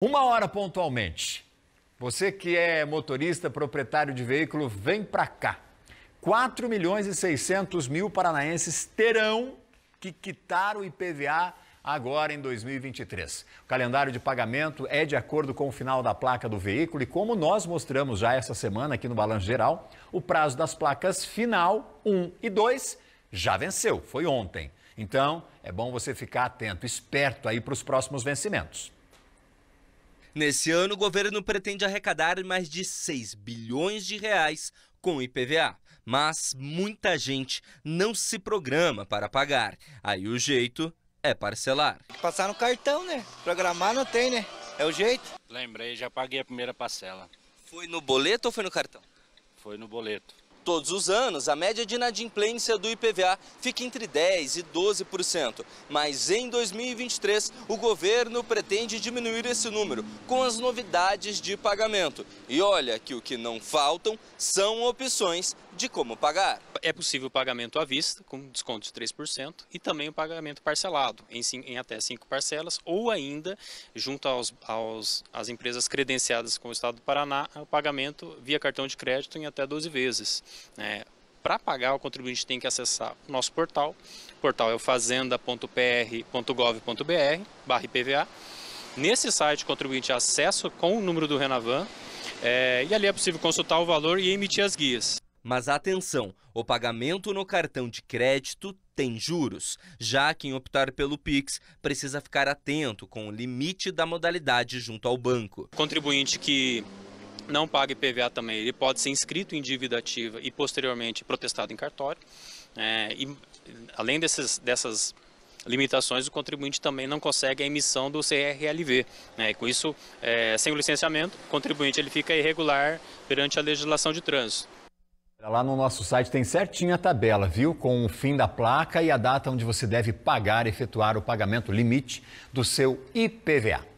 Uma hora pontualmente. Você que é motorista, proprietário de veículo, vem para cá. 4 milhões e 600 mil paranaenses terão que quitar o IPVA agora em 2023. O calendário de pagamento é de acordo com o final da placa do veículo e como nós mostramos já essa semana aqui no Balanço Geral, o prazo das placas final 1 e 2 já venceu, foi ontem. Então, é bom você ficar atento, esperto aí para os próximos vencimentos. Nesse ano, o governo pretende arrecadar mais de 6 bilhões de reais com o IPVA, mas muita gente não se programa para pagar. Aí o jeito é parcelar. Passar no cartão, né? Programar não tem, né? É o jeito. Lembrei, já paguei a primeira parcela. Foi no boleto ou foi no cartão? Foi no boleto. Todos os anos, a média de inadimplência do IPVA fica entre 10% e 12%, mas em 2023 o governo pretende diminuir esse número com as novidades de pagamento. E olha que o que não faltam são opções de como pagar. É possível o pagamento à vista, com desconto de 3%, e também o pagamento parcelado, em, em até 5 parcelas, ou ainda, junto aos, aos, às empresas credenciadas com o Estado do Paraná, o pagamento via cartão de crédito em até 12 vezes. Né? Para pagar, o contribuinte tem que acessar o nosso portal. O portal é o fazenda.pr.gov.br barra IPVA. Nesse site, o contribuinte acessa com o número do Renavan é, e ali é possível consultar o valor e emitir as guias. Mas atenção, o pagamento no cartão de crédito tem juros. Já quem optar pelo Pix precisa ficar atento com o limite da modalidade junto ao banco. Contribuinte que não paga IPVA também, ele pode ser inscrito em dívida ativa e posteriormente protestado em cartório. É, e além desses, dessas limitações, o contribuinte também não consegue a emissão do CRLV. Né? E com isso, é, sem o licenciamento, o contribuinte ele fica irregular perante a legislação de trânsito. Lá no nosso site tem certinho a tabela, viu? Com o fim da placa e a data onde você deve pagar, efetuar o pagamento limite do seu IPVA.